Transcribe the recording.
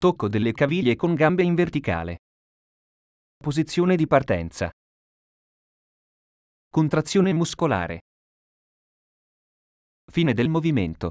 Tocco delle caviglie con gambe in verticale. Posizione di partenza. Contrazione muscolare. Fine del movimento.